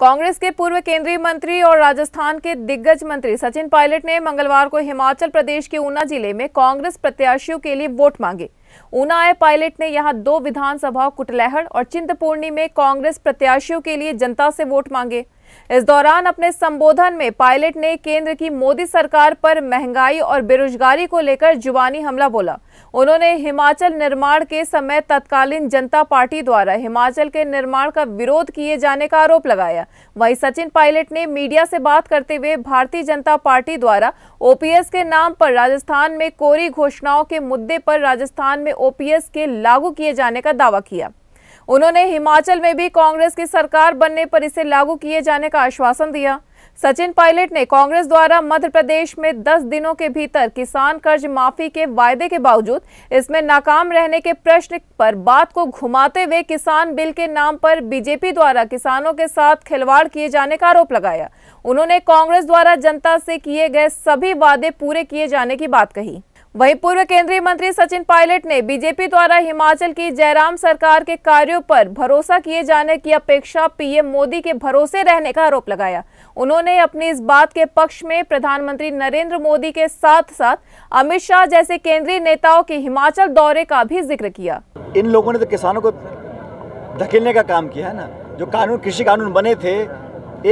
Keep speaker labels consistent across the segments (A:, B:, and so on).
A: कांग्रेस के पूर्व केंद्रीय मंत्री और राजस्थान के दिग्गज मंत्री सचिन पायलट ने मंगलवार को हिमाचल प्रदेश के ऊना जिले में कांग्रेस प्रत्याशियों के लिए वोट मांगे ऊना आए पायलट ने यहां दो विधानसभा कुटलैहड़ और चिंतपूर्णी में कांग्रेस प्रत्याशियों के लिए जनता से वोट मांगे इस दौरान अपने संबोधन में पायलट ने केंद्र की मोदी सरकार पर महंगाई और बेरोजगारी को लेकर जुबानी हमला बोला उन्होंने हिमाचल निर्माण के समय तत्कालीन जनता पार्टी द्वारा हिमाचल के निर्माण का विरोध किए जाने का आरोप लगाया वहीं सचिन पायलट ने मीडिया से बात करते हुए भारतीय जनता पार्टी द्वारा ओपीएस के नाम पर राजस्थान में कोरी घोषणाओं के मुद्दे पर राजस्थान में ओपीएस के लागू किए जाने का दावा किया उन्होंने हिमाचल में भी कांग्रेस की सरकार बनने पर इसे लागू किए जाने का आश्वासन दिया सचिन पायलट ने कांग्रेस द्वारा मध्य प्रदेश में 10 दिनों के भीतर किसान कर्ज माफी के वायदे के बावजूद इसमें नाकाम रहने के प्रश्न पर बात को घुमाते हुए किसान बिल के नाम पर बीजेपी द्वारा किसानों के साथ खिलवाड़ किए जाने का आरोप लगाया उन्होंने कांग्रेस द्वारा जनता से किए गए सभी वादे पूरे किए जाने की बात कही वहीं पूर्व केंद्रीय मंत्री सचिन पायलट ने बीजेपी द्वारा हिमाचल की जयराम सरकार के कार्यों पर भरोसा किए जाने की अपेक्षा पीएम मोदी के भरोसे रहने का आरोप लगाया उन्होंने अपनी इस बात के पक्ष में प्रधानमंत्री नरेंद्र मोदी के साथ साथ अमित शाह जैसे केंद्रीय नेताओं के हिमाचल दौरे का भी जिक्र किया
B: इन लोगों ने तो किसानों को धकेलने का काम किया है ना जो कानून कृषि कानून बने थे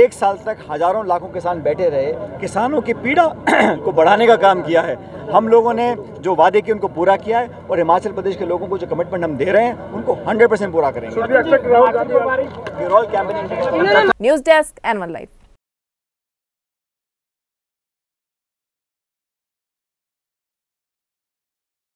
B: एक साल तक हजारों लाखों किसान बैठे रहे किसानों की पीड़ा को बढ़ाने का काम किया है हम लोगों ने जो वादे किए उनको पूरा किया है और हिमाचल प्रदेश के लोगों को जो कमिटमेंट हम दे रहे हैं उनको हंड्रेड परसेंट पूरा करेंगे
A: न्यूज डेस्क एनवन लाइव